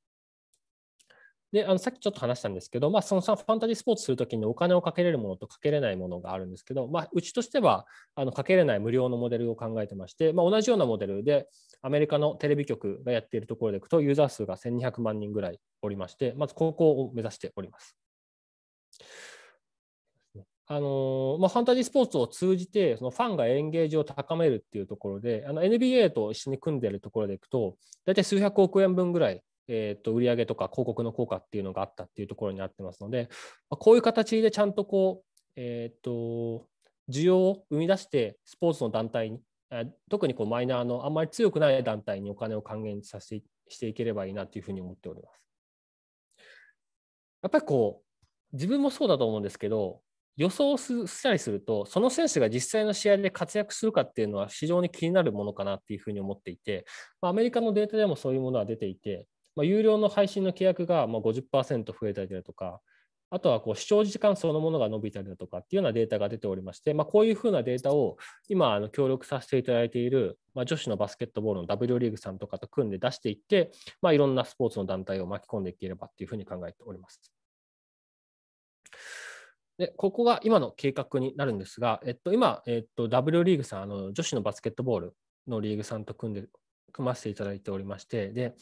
であのさっきちょっと話したんですけど、まあ、そのファンタジースポーツするときにお金をかけれるものとかけれないものがあるんですけど、まあ、うちとしてはあのかけれない無料のモデルを考えてまして、まあ、同じようなモデルでアメリカのテレビ局がやっているところでいくとユーザー数が1200万人ぐらいおりましてまず高校を目指しております。あのまあ、ファンタジースポーツを通じてそのファンがエンゲージを高めるっていうところであの NBA と一緒に組んでいるところでいくと大体数百億円分ぐらいえー、と売上とか広告の効果っていうのがあったっていうところになってますので、まこういう形でちゃんとこう、えー、と需要を生み出してスポーツの団体に特にこうマイナーのあんまり強くない団体にお金を還元させてしていければいいなというふうに思っております。やっぱりこう自分もそうだと思うんですけど予想したりするとその選手が実際の試合で活躍するかっていうのは非常に気になるものかなっていうふうに思っていてアメリカのデータでもそういうものは出ていてまあ、有料の配信の契約がまあ50%増えたりだとか、あとはこう視聴時間そのものが伸びたりだとかっていうようなデータが出ておりまして、まあ、こういうふうなデータを今あの協力させていただいている、まあ、女子のバスケットボールの W リーグさんとかと組んで出していって、まあ、いろんなスポーツの団体を巻き込んでいければっていうふうに考えております。でここが今の計画になるんですが、えっと、今、えっと、W リーグさんあの女子のバスケットボールのリーグさんと組んで組ませていただいておりましてで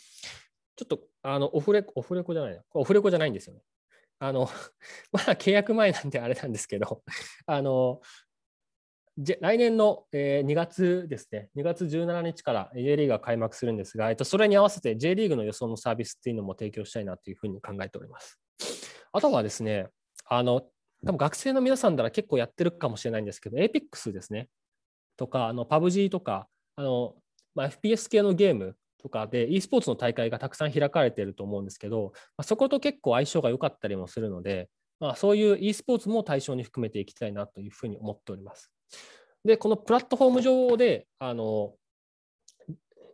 ちょっとあのオフレコ、オフレコじゃないな、オフレコじゃないんですよね。あの、まだ契約前なんであれなんですけど、あの、来年の2月ですね、2月17日から J リーグが開幕するんですが、えと、それに合わせて J リーグの予想のサービスっていうのも提供したいなというふうに考えております。あとはですね、あの、多分学生の皆さんなら結構やってるかもしれないんですけど、APEX ですね、とか、あの、PUBG とか、あの、まあ、FPS 系のゲームとかで e スポーツの大会がたくさん開かれていると思うんですけど、まあ、そこと結構相性が良かったりもするので、まあ、そういう e スポーツも対象に含めていきたいなというふうに思っております。で、このプラットフォーム上で、あの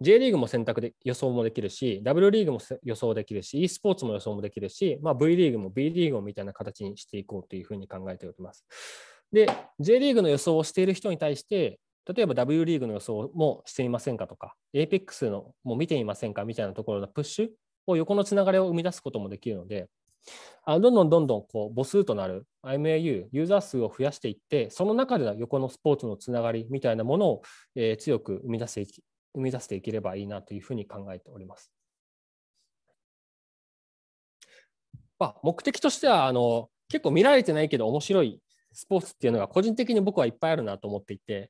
J リーグも選択で予想もできるし、W リーグも予想できるし、e スポーツも予想もできるし、まあ、V リーグも B リーグもみたいな形にしていこうというふうに考えております。で、J リーグの予想をしている人に対して、例えば W リーグの予想もしていませんかとか、APEX のも見ていませんかみたいなところのプッシュを横のつながりを生み出すこともできるので、あどんどんどんどんこう母数となる IMAU、ユーザー数を増やしていって、その中での横のスポーツのつながりみたいなものを、えー、強く生み出していき生み出していければいいなというふうに考えております。まあ、目的としてはあの結構見られてないけど面白いスポーツっていうのが個人的に僕はいっぱいあるなと思っていて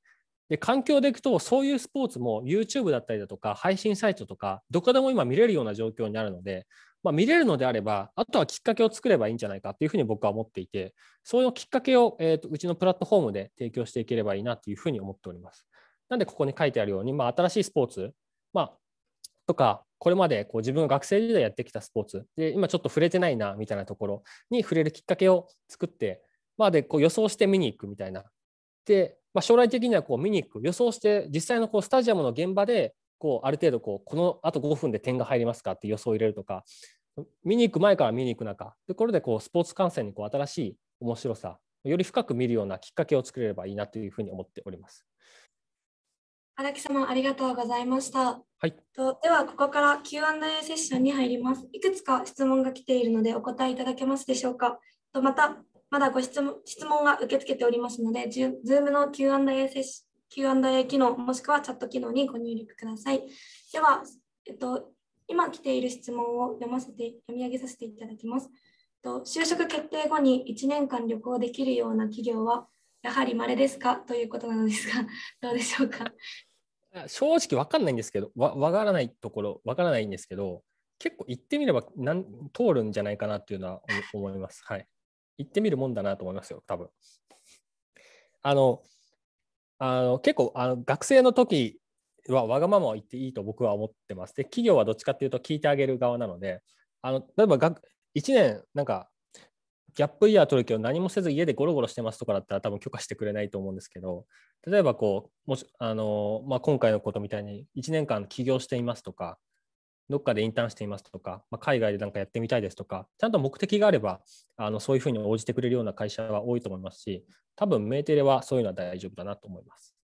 で環境でいくとそういうスポーツも YouTube だったりだとか配信サイトとかどこでも今見れるような状況になるので、まあ、見れるのであればあとはきっかけを作ればいいんじゃないかっていうふうに僕は思っていてそういうきっかけを、えーと、とうちのプラットフォームで提供していければいいなというふうに思っております。なんでここに書いてあるように、まあ、新しいスポーツ、まあ、とかこれまでこう自分が学生時代やってきたスポーツで今ちょっと触れてないなみたいなところに触れるきっかけを作って、まあ、でこう予想して見に行くみたいなでまあ、将来的にはこう見に行く予想して実際のこうスタジアムの現場でこうある程度こうこのあと5分で点が入りますかって予想を入れるとか見に行く前から見に行く中でこれでこうスポーツ観戦にこう新しい面白さより深く見るようなきっかけを作れればいいなというふうに思っております。荒木様ありがとうございました。はい、とではここから Q&A セッションに入ります。いくつか質問が来ているのでお答えいただけますでしょうか。とまたまだご質問質問が受け付けておりますので、Zoom の Q&A, 機能、もしくはチャット機能にご入力ください。では、えっと、今来ている質問を読ませて読み上げさせていただきます。と就職決定後に1年間旅行できるような企業はやはり稀ですかということなのですが、どうでしょうか。正直わかんないんですけど、わ分からないところ、わからないんですけど、結構行ってみればなん通るんじゃないかなっていうのは思います。はい行ってみるもんだなと思いますよ、多分。あの、あの結構あの学生の時はわがままを言っていいと僕は思ってます。で、企業はどっちかっていうと聞いてあげる側なので、あの例えば学1年なんかギャップイヤー取るけど何もせず家でゴロゴロしてますとかだったら多分許可してくれないと思うんですけど例えばこうもしあの、まあ、今回のことみたいに1年間起業していますとかどっかでインターンしていますとか、まあ、海外で何かやってみたいですとか、ちゃんと目的があれば、あのそういうふうに応じてくれるような会社は多いと思いますし、多分メーテレはそういうのは大丈夫だなと思います。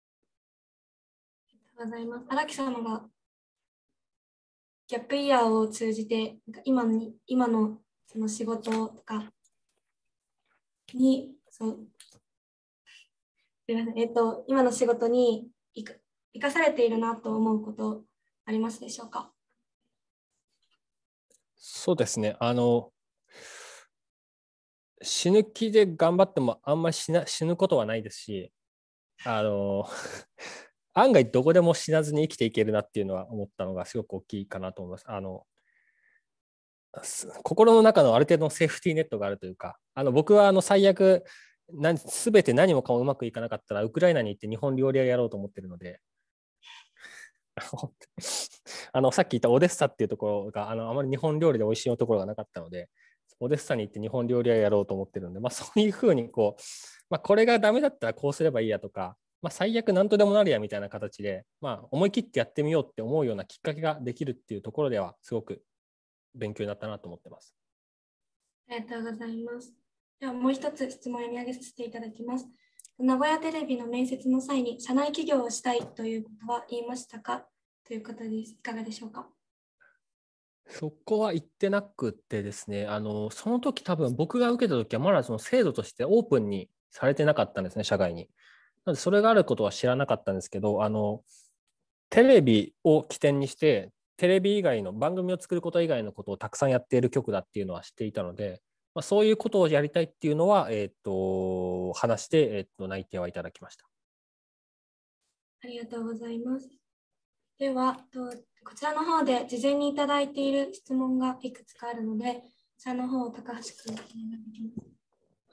ありがとうございます。荒木さんがギャップイヤーを通じて、なんか今に今のその仕事とかに、そうすみません、えっ、と、今の仕事に生かされているなと思うことありますでしょうかそうですね。あの、死ぬ気で頑張ってもあんまり死死ぬことはないですし、あの、案外どこでも死なずに生きていけるなっていうのは思ったのがすごく大きいかなと思います。あの、心の中のある程度のセーフティーネットがあるというか、あの僕はあの最悪、すべて何もかもうまくいかなかったら、ウクライナに行って日本料理屋やろうと思ってるので、あのさっき言ったオデッサっていうところがあのあまり日本料理で美味しいところがなかったのでオデッサに行って日本料理屋やろうと思ってるんで、まあ、そういうふうにこう、まあ、これがダメだったらこうすればいいやとか、まあ、最悪何とでもなるやみたいな形で、まあ、思い切ってやってみようって思うようなきっかけができるっていうところではすごく勉強になったなと思ってます。ありがとうございます。ではもう一つ質問を読み上げさせていただきます。名古屋テレビの面接の際に社内起業をしたいということは言いましたかということです。いかがでしょうか。そこは言ってなくてですね、あのその時多分僕が受けた時はまだその制度としてオープンにされてなかったんですね、社外に。なのでそれがあることは知らなかったんですけど、あのテレビを起点にして、テレビ以外の番組を作ること以外のことをたくさんやっている局だっていうのは知っていたので、まあ、そういうことをやりたいっていうのは、えっ、ー、と、話して、えっ、ー、と、内定はいただきました。ありがとうございます。では、とこちらの方で事前にいただいている質問がいくつかあるので、こちらの方を高橋君、お願いします。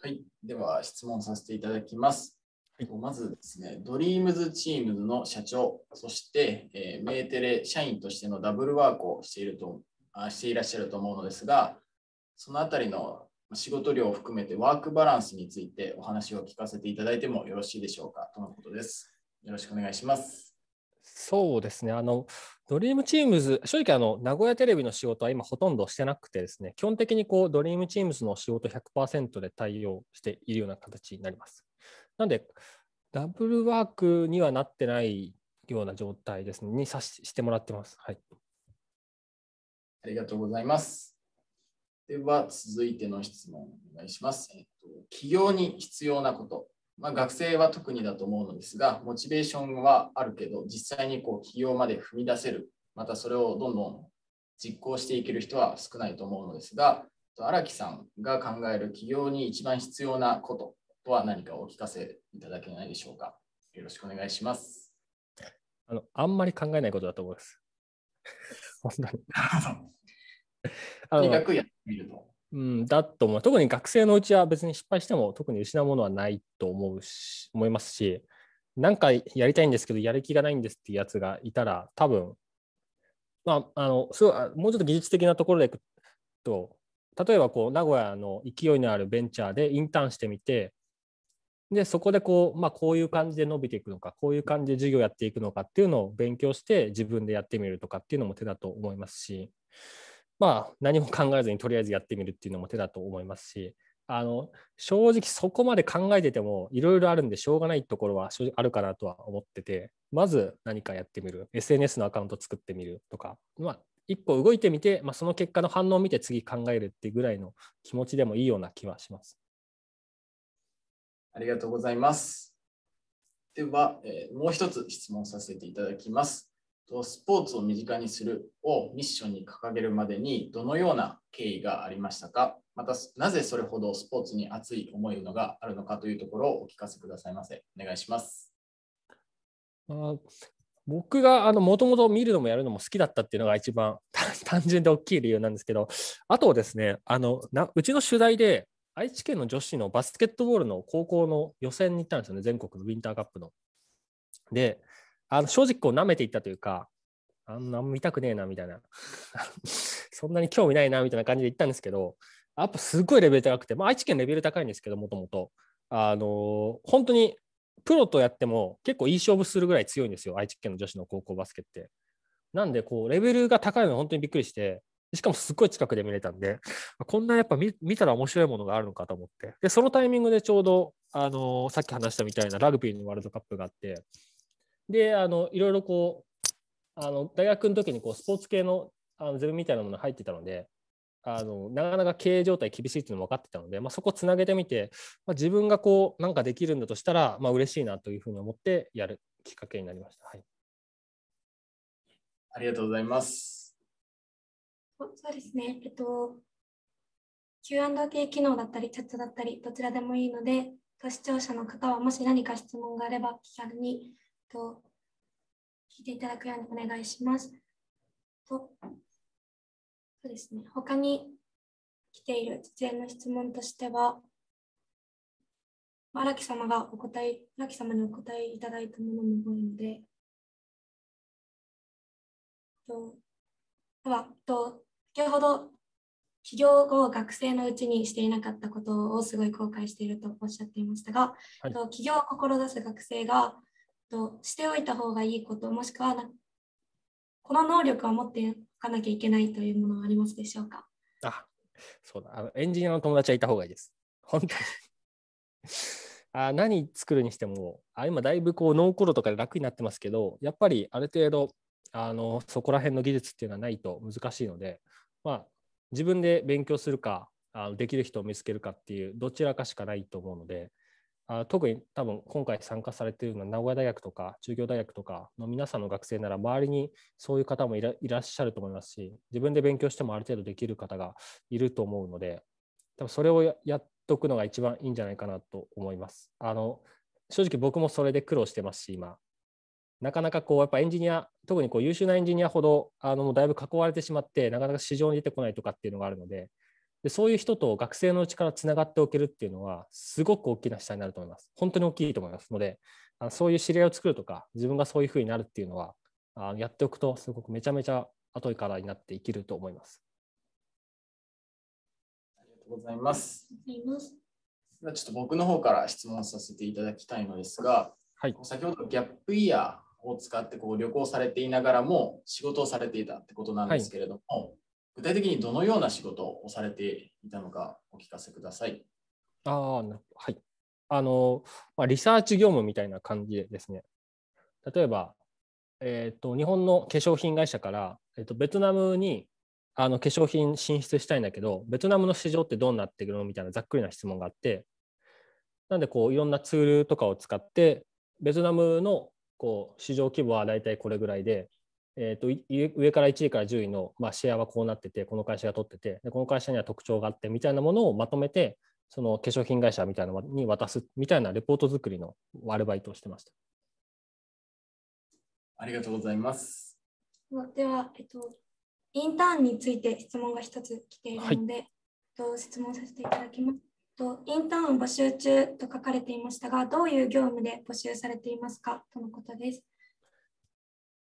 はい、では質問させていただきます。はい、まずですね、ドリームズチームズの社長、そして、えー、メーテレ社員としてのダブルワークをしているとあしていらっしゃると思うのですが、そのあたりの仕事量を含めてワークバランスについてお話を聞かせていただいてもよろしいでしょうかとのことです。よろしくお願いします。そうですね、あの、ドリームチームズ、正直あの、名古屋テレビの仕事は今ほとんどしてなくてですね、基本的にこう、ドリームチームズの仕事100%で対応しているような形になります。なので、ダブルワークにはなってないような状態ですね、にさしてもらってます。はい。ありがとうございます。では、続いての質問お願いします。えっと、起業に必要なこと。まあ、学生は特にだと思うのですが、モチベーションはあるけど、実際にこう起業まで踏み出せる、またそれをどんどん実行していける人は少ないと思うのですが、荒木さんが考える起業に一番必要なこととは何かお聞かせいただけないでしょうか。よろしくお願いします。あのあんまり考えないことだと思います。本当に。とにやってみると。うん、だと思う。特に学生のうちは別に失敗しても特に失うものはないと思うし、思いますし、なんかやりたいんですけど、やる気がないんですっていうやつがいたら、多分、まあ、あの、すごい、もうちょっと技術的なところでいくと、例えばこう、名古屋の勢いのあるベンチャーでインターンしてみて、で、そこでこう、まあ、こういう感じで伸びていくのか、こういう感じで授業やっていくのかっていうのを勉強して、自分でやってみるとかっていうのも手だと思いますし、まあ、何も考えずにとりあえずやってみるっていうのも手だと思いますし、あの正直そこまで考えててもいろいろあるんでしょうがないところは正直あるかなとは思ってて、まず何かやってみる、SNS のアカウント作ってみるとか、まあ、一個動いてみて、まあ、その結果の反応を見て次考えるってぐらいの気持ちでもいいような気はします。ありがとうございます。では、えー、もう一つ質問させていただきます。スポーツを身近にするをミッションに掲げるまでにどのような経緯がありましたかまたなぜそれほどスポーツに熱い思いのがあるのかというところをお聞かせくださいませお願いしますあ僕がもともと見るのもやるのも好きだったっていうのが一番 単純で大きい理由なんですけどあとですねあのなうちの取材で愛知県の女子のバスケットボールの高校の予選に行ったんですよね全国のウィンターカップの。であの正直こう舐めていったというか、あんな見たくねえなみたいな、そんなに興味ないなみたいな感じで行ったんですけど、やっぱすごいレベル高くて、まあ、愛知県レベル高いんですけど、もともと。あのー、本当にプロとやっても結構いい勝負するぐらい強いんですよ、愛知県の女子の高校バスケって。なんで、こう、レベルが高いの本当にびっくりして、しかもすっごい近くで見れたんで、こんなやっぱ見たら面白いものがあるのかと思って。で、そのタイミングでちょうど、あのー、さっき話したみたいなラグビーのワールドカップがあって、であのいろいろこうあの大学の時にこうスポーツ系のあのゼミみたいなもの入ってたのであのなかなか経営状態厳しいっていうのも分かってたので、まあ、そこつなげてみて、まあ、自分がこうなんかできるんだとしたら、まあ嬉しいなというふうに思ってやるきっかけになりました。はい、ありがとうございます。そうですね、えっと、Q&A 機能だったり、チャットだったり、どちらでもいいので、視聴者の方はもし何か質問があれば気軽にと、聞いていただくようにお願いします。と、そうですね、他に来ている実演の質問としては、荒木様がお答え、荒木様にお答えいただいたものも多いので、とでは、と先ほど起業後学生のうちにしていなかったことをすごい後悔しているとおっしゃっていましたが、はい、起業を志す学生がとしておいた方がいいこともしくはこの能力を持っておかなきゃいけないというものはありますでしょうかあそうだあのエンジニアの友達はいた方がいいです。本当に あ何作るにしてもあ今だいぶこうノーコロとかで楽になってますけどやっぱりある程度あのそこら辺の技術っていうのはないと難しいので、まあ、自分で勉強するかあのできる人を見つけるかっていうどちらかしかないと思うのであ特に多分今回参加されているのは名古屋大学とか中京大学とかの皆さんの学生なら周りにそういう方もいらっしゃると思いますし自分で勉強してもある程度できる方がいると思うので多分それをやっとくのが一番いいんじゃないかなと思います。あの正直僕もそれで苦労してますし今なかなかこうやっぱエンジニア特にこう優秀なエンジニアほどあのだいぶ囲われてしまってなかなか市場に出てこないとかっていうのがあるのででそういう人と学生のうちからつながっておけるっていうのは、すごく大きな下になると思います。本当に大きいと思いますので、あのそういう知り合いを作るとか、自分がそういうふうになるっていうのは、あのやっておくと、すごくめちゃめちゃ後からになって生きると思います。ありがとうございます。ちょっと僕の方から質問させていただきたいのですが、はい、先ほどギャップイヤーを使ってこう旅行されていながらも仕事をされていたってことなんですけれども、はい具体的にどのような仕事をされていたのかお聞かせください。あはい。あの、まあ、リサーチ業務みたいな感じでですね、例えば、えーと、日本の化粧品会社から、えーと、ベトナムにあの化粧品進出したいんだけど、ベトナムの市場ってどうなってくるのみたいなざっくりな質問があって、なんでこういろんなツールとかを使って、ベトナムのこう市場規模は大体これぐらいで、えーと、上から1位から10位の、まあ、シェアはこうなっててこの会社が取っててでこの会社には特徴があってみたいなものをまとめてその化粧品会社みたいなのに渡すみたいなレポート作りのアルバイトをしてました。ありがとうございます。では、えっと、インターンについて質問が1つ来ているので、はい、と質問させていただきます。とインターン募集中と書かれていましたが、どういう業務で募集されていますかとのことです。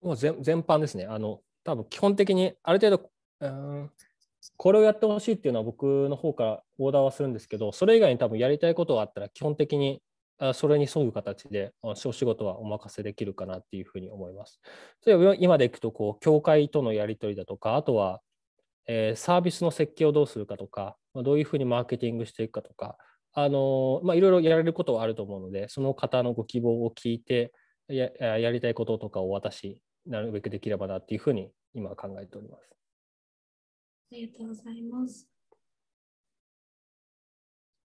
もう全全般ですね。あの、多分基本的にある程度、うん、これをやってほしいっていうのは僕の方からオーダーはするんですけど、それ以外に多分やりたいことがあったら、基本的にそれに沿う形で、小仕事はお任せできるかなっていうふうに思います。それ今でいくと、こう、教会とのやり取りだとか、あとは、えー、サービスの設計をどうするかとか、どういうふうにマーケティングしていくかとか、あのまあ、いろいろやられることはあると思うので、その方のご希望を聞いてや、やりたいこととかをお渡しなるべくできればなっていうふうに今考えております。ありがとうございます。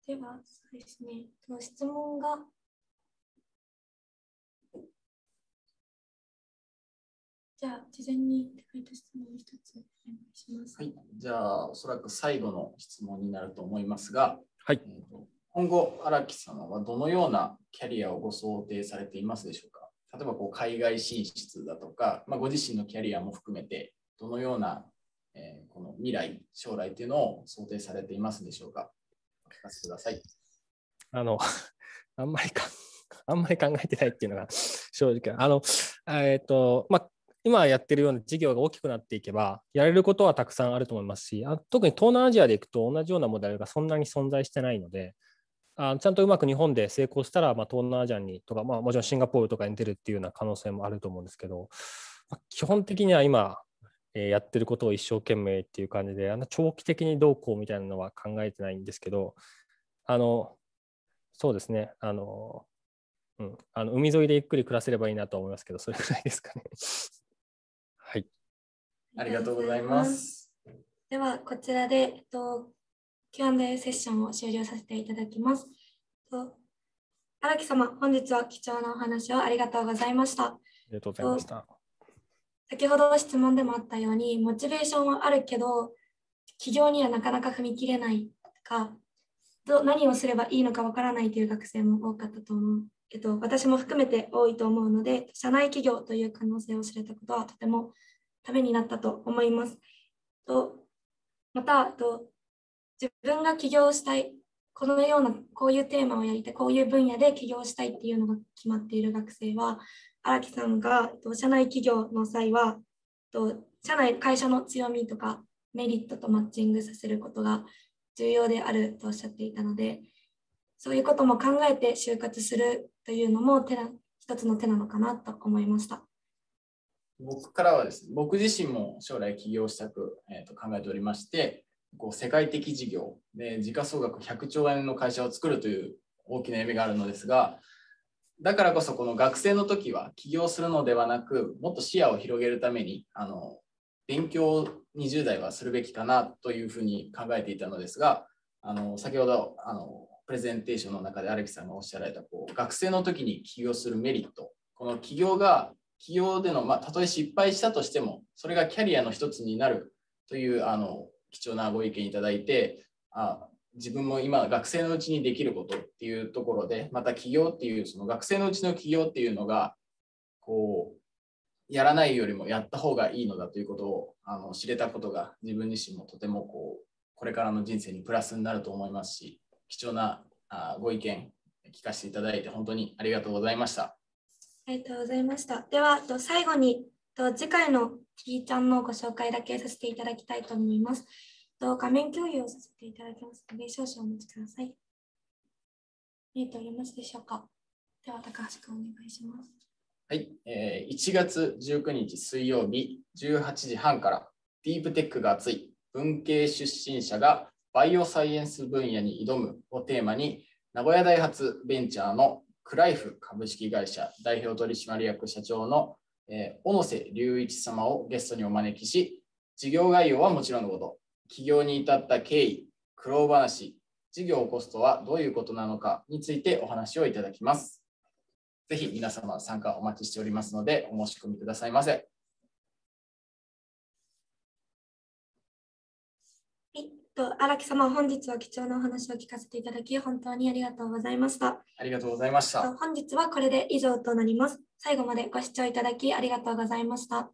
では、そうですね、質問が。じゃあ、事前に書いた質問一つお願いします。はい、じゃあ、おそらく最後の質問になると思いますが、はい、今後、荒木様はどのようなキャリアをご想定されていますでしょうか例えばこう海外進出だとか、まあ、ご自身のキャリアも含めて、どのような、えー、この未来、将来というのを想定されていますでしょうか。お聞かせください。あの、あんまりか、あんまり考えてないっていうのが正直、あの、えっ、ー、と、まあ、今やってるような事業が大きくなっていけば、やれることはたくさんあると思いますし、あ特に東南アジアでいくと同じようなモデルがそんなに存在してないので、あちゃんとうまく日本で成功したら、まあ、東南アジアにとか、まあ、もちろんシンガポールとかに出るっていうような可能性もあると思うんですけど、まあ、基本的には今、えー、やってることを一生懸命っていう感じであの長期的にどうこうみたいなのは考えてないんですけどあのそうですねあの、うん、あの海沿いでゆっくり暮らせればいいなと思いますけどそれくらいですかね。はいありがとうございます。ではこちらで、えっと、Q&A セッションを終了させていただきます。荒木様、本日は貴重なお話をありがとうございました。ありがとうございました。先ほど質問でもあったように、モチベーションはあるけど、企業にはなかなか踏み切れないか、ど何をすればいいのかわからないという学生も多かったと思う。えっと、私も含めて多いと思うので、社内企業という可能性を知れたことはとてもためになったと思います。とまたと、自分が起業したいこのようなこういうテーマをやりたいこういう分野で起業したいっていうのが決まっている学生は荒木さんが社内企業の際は社内会社の強みとかメリットとマッチングさせることが重要であるとおっしゃっていたのでそういうことも考えて就活するというのも手な一つの手なのかなと思いました僕からはですね僕自身も将来起業したく、えー、と考えておりましてこう世界的事業、で時価総額100兆円の会社を作るという大きな夢があるのですが、だからこそこの学生の時は起業するのではなく、もっと視野を広げるために、あの勉強を20代はするべきかなというふうに考えていたのですが、あの先ほどあのプレゼンテーションの中で荒木さんがおっしゃられたこう学生の時に起業するメリット、この起業が企業での、まあ、たとえ失敗したとしても、それがキャリアの一つになるというあの貴重なご意見いただいてあ自分も今学生のうちにできることっていうところでまた起業っていうその学生のうちの起業っていうのがこうやらないよりもやった方がいいのだということをあの知れたことが自分自身もとてもこうこれからの人生にプラスになると思いますし貴重なあご意見聞かせていただいて本当にありがとうございました。ありがとうございました。では最後に次回のきーちゃんのご紹介だけさせていただきたいと思います。と画面共有をさせていただきますので、少々お待ちください。見えておりますでしょうか。では、高橋君、お願いします。はい、えー、1月19日水曜日18時半から、ディープテックが熱い文系出身者がバイオサイエンス分野に挑むをテーマに、名古屋大発ベンチャーのクライフ株式会社代表取締役社長のえー、小野瀬隆一様をゲストにお招きし、事業概要はもちろんのこと、起業に至った経緯、苦労話、事業コストはどういうことなのかについてお話をいただきます。ぜひ皆様参加お待ちしておりますので、お申し込みくださいませ。と荒木様、本日は貴重なお話を聞かせていただき、本当にありがとうございました。ありがとうございました。本日はこれで以上となります。最後までご視聴いただきありがとうございました。